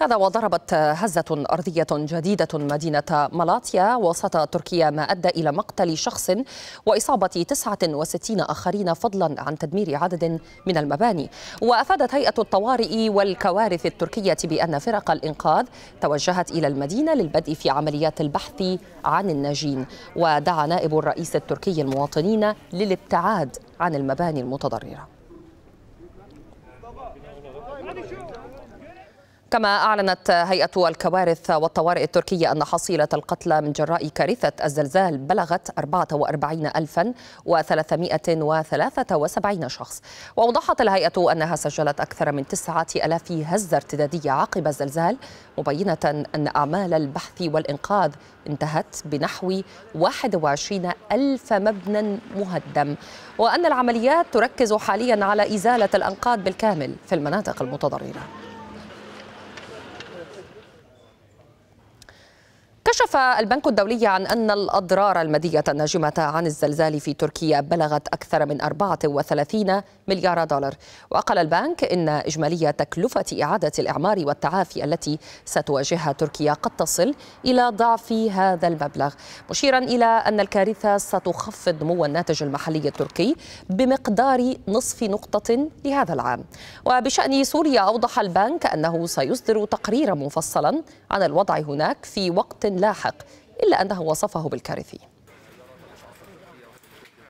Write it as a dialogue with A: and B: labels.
A: هذا وضربت هزة أرضية جديدة مدينة مالاتيا وسط تركيا ما أدى إلى مقتل شخص وإصابة 69 آخرين فضلا عن تدمير عدد من المباني وأفادت هيئة الطوارئ والكوارث التركية بأن فرق الإنقاذ توجهت إلى المدينة للبدء في عمليات البحث عن الناجين ودعا نائب الرئيس التركي المواطنين للابتعاد عن المباني المتضررة كما أعلنت هيئة الكوارث والطوارئ التركية أن حصيلة القتلى من جراء كارثة الزلزال بلغت 44373 شخص وأوضحت الهيئة أنها سجلت أكثر من 9000 هزة ارتدادية عقب الزلزال مبينة أن أعمال البحث والإنقاذ انتهت بنحو 21 ألف مبنى مهدم وأن العمليات تركز حاليا على إزالة الأنقاض بالكامل في المناطق المتضررة كشف البنك الدولي عن أن الأضرار المادية الناجمة عن الزلزال في تركيا بلغت أكثر من 34 مليار دولار وقال البنك إن إجمالية تكلفة إعادة الإعمار والتعافي التي ستواجهها تركيا قد تصل إلى ضعف هذا المبلغ مشيرا إلى أن الكارثة ستخفض نمو الناتج المحلي التركي بمقدار نصف نقطة لهذا العام وبشأن سوريا أوضح البنك أنه سيصدر تقريرا مفصلا عن الوضع هناك في وقت لا لاحق إلا أنه وصفه بالكارثي